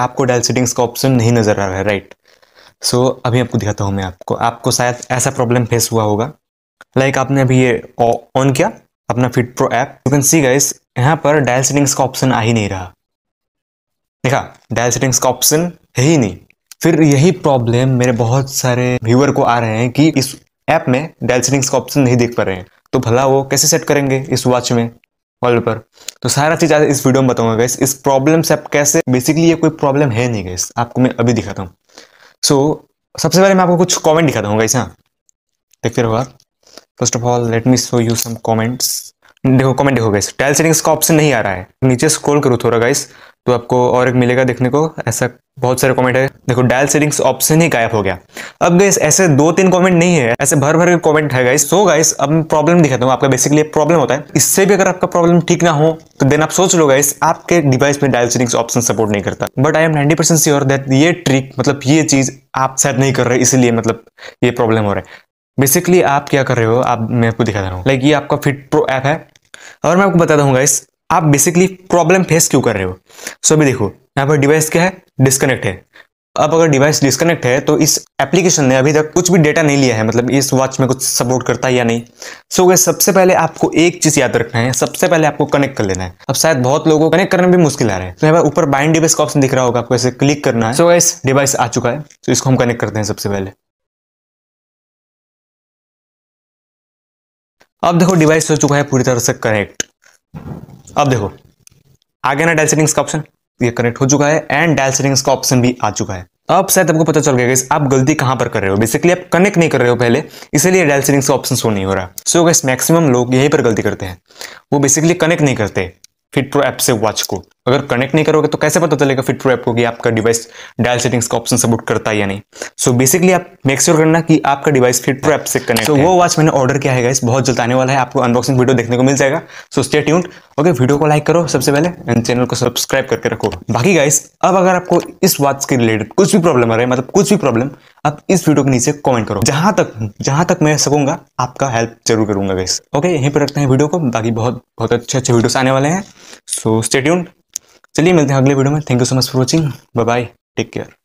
आपको dial settings का option नहीं नज़र आ रहा है राइट सो so, अभी आपको दिखाता हूँ मैं आपको आपको शायद ऐसा प्रॉब्लम फेस हुआ होगा लाइक like आपने अभी ये ऑन किया अपना Fit Pro app you can see guys यहाँ पर डायल सेटिंग्स का ऑप्शन आ ही नहीं रहा देखा डायल सेटिंग्स का ऑप्शन है ही नहीं फिर यही प्रॉब्लम मेरे बहुत सारे व्यूअर को आ रहे हैं कि इस ऐप में डायल सेटिंग्स का ऑप्शन नहीं देख पा रहे हैं तो भला वो कैसे सेट करेंगे इस वॉच में वर्ल्ड पर तो सारा चीज़ आज इस वीडियो में बताऊंगा गैस इस प्रॉब्लम से आप कैसे बेसिकली ये कोई प्रॉब्लम है नहीं गैस आपको मैं अभी दिखाता हूँ सो so, सबसे पहले मैं आपको कुछ कमेंट दिखाता हूँ गैस हाँ देखते रहो आप first of all let me show you some comments देखो कमेंट देखो गैस टाइल सेटिंग्स का ऑप्शन नहीं आ रहा है नीचे स्क्रोल करो थोड़ा गाइस तो आपको और एक मिलेगा देखने को ऐसा बहुत सारे कमेंट है देखो डायल सेटिंग्स ऑप्शन ही गायब हो गया अब गाइस ऐसे दो तीन कमेंट नहीं है ऐसे भर भर के कमेंट है गाइस सो गाइस अब मैं प्रॉब्लम दिखाता हूँ आपका बेसिकली प्रॉब्लम होता है इससे भी अगर आपका प्रॉब्लम ठीक ना हो तो देन आप सोच लो गाइस आपके डिवाइस में डायल सेटिंग्स ऑप्शन सपोर्ट नहीं करता but I am ninety percent sure that ये ट्रिक मतलब ये चीज आप शायद नहीं कर रहे इसीलिए मतलब ये प्रॉब्लम हो रहा है बेसिकली आप क्या कर रहे हो आप मैं आपको दिखा दे रहा हूँ लाइक ये आपका फिट प्रो ऐप है और मैं आपको बताता हूँ गाइस आप बेसिकली प्रॉब्लम फेस क्यों कर रहे हो सो अभी देखो यहाँ पर डिवाइस क्या है डिस्कनेक्ट है अब अगर डिवाइस डिस्कनेक्ट है तो इस एप्लीकेशन ने अभी तक कुछ भी डेटा नहीं लिया है मतलब इस वॉच में कुछ सपोर्ट करता है या नहीं सो so, सबसे पहले आपको एक चीज़ याद रखना है सबसे पहले आपको कनेक्ट कर लेना है अब शायद बहुत लोगों को कनेक्ट करने में भी मुश्किल आ रहा है तो यहाँ पर ऊपर बाइंड डिवाइस का ऑप्शन दिख रहा होगा आपको ऐसे क्लिक करना है सो so, इस डिवाइस आ चुका है तो इसको हम कनेक्ट करते हैं सबसे पहले अब देखो डिवाइस हो चुका है पूरी तरह से कनेक्ट अब देखो आगे ना डायल का ऑप्शन ये कनेक्ट हो चुका है एंड डायल सेटिंग्स का ऑप्शन भी आ चुका है अब शायद आपको पता चल गया आप गलती कहां पर कर रहे हो बेसिकली आप कनेक्ट नहीं कर रहे हो पहले इसलिए डायल का ऑप्शन शो नहीं हो रहा सो so, गैस मैक्सिमम लोग यहीं पर गलती करते हैं वो बेसिकली कनेक्ट नहीं करते फिट प्रो ऐप से वॉच को अगर कनेक्ट नहीं करोगे तो कैसे पता चलेगा फिट ऐप को कि आपका डिवाइस डायल सेटिंग्स का ऑप्शन सपोर्ट करता है या नहीं सो so बेसिकली आप मेक श्योर sure करना कि आपका डिवाइस फिट ऐप से कनेक्ट so, वो वॉच मैंने ऑर्डर किया है गाइस बहुत जल्द आने वाला है आपको अनबॉक्सिंग वीडियो देखने को मिल जाएगा so stay tuned okay video को लाइक करो सबसे पहले एंड चैनल को सब्सक्राइब करके रखो बाकी गाइस अब अगर आपको इस वॉच के रिलेटेड कुछ भी प्रॉब्लम आ रहा है मतलब कुछ भी प्रॉब्लम आप इस वीडियो के नीचे कमेंट करो जहां तक जहां तक मैं सकूंगा आपका हेल्प जरूर करूंगा गाइस ओके यहीं पर रखते हैं वीडियो को बाकी बहुत बहुत अच्छे अच्छे वीडियोस आने वाले हैं सो ट्यून्ड चलिए मिलते हैं अगले वीडियो में thank you so much for watching bye bye take care